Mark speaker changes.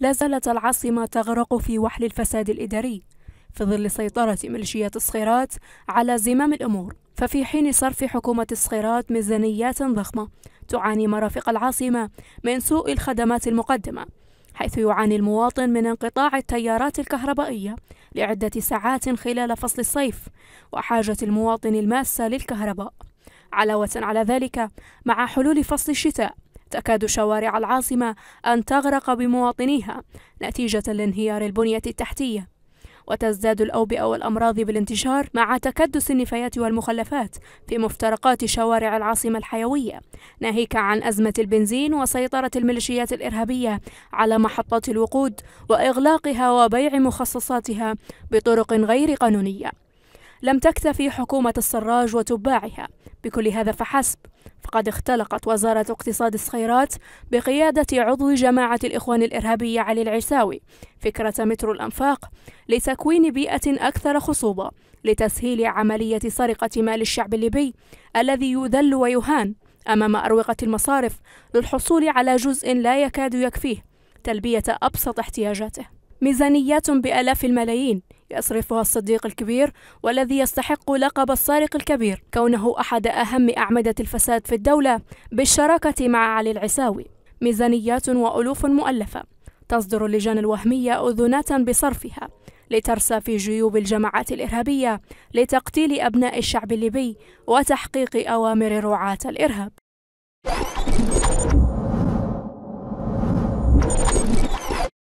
Speaker 1: لا زالت العاصمة تغرق في وحل الفساد الإداري في ظل سيطرة ميليشيات الصخيرات على زمام الأمور ففي حين صرف حكومة الصخيرات ميزانيات ضخمة تعاني مرافق العاصمة من سوء الخدمات المقدمة حيث يعاني المواطن من انقطاع التيارات الكهربائية لعدة ساعات خلال فصل الصيف وحاجة المواطن الماسة للكهرباء علاوة على ذلك مع حلول فصل الشتاء تكاد شوارع العاصمة أن تغرق بمواطنيها نتيجة لانهيار البنية التحتية وتزداد الأوبئة والأمراض بالانتشار مع تكدس النفايات والمخلفات في مفترقات شوارع العاصمة الحيوية ناهيك عن أزمة البنزين وسيطرة الميليشيات الإرهابية على محطات الوقود وإغلاقها وبيع مخصصاتها بطرق غير قانونية لم تكتفي حكومة السراج وتباعها بكل هذا فحسب فقد اختلقت وزارة اقتصاد الصخيرات بقيادة عضو جماعة الإخوان الإرهابية علي العساوي فكرة مترو الأنفاق لتكوين بيئة أكثر خصوبة لتسهيل عملية سرقة مال الشعب الليبي الذي يذل ويهان أمام أروقة المصارف للحصول على جزء لا يكاد يكفيه تلبية أبسط احتياجاته ميزانيات بآلاف الملايين يصرفها الصديق الكبير والذي يستحق لقب السارق الكبير كونه أحد أهم أعمدة الفساد في الدولة بالشراكة مع علي العساوي ميزانيات وألوف مؤلفة تصدر اللجان الوهمية أذنات بصرفها لترسى في جيوب الجماعات الإرهابية لتقتيل أبناء الشعب الليبي وتحقيق أوامر رعاة الإرهاب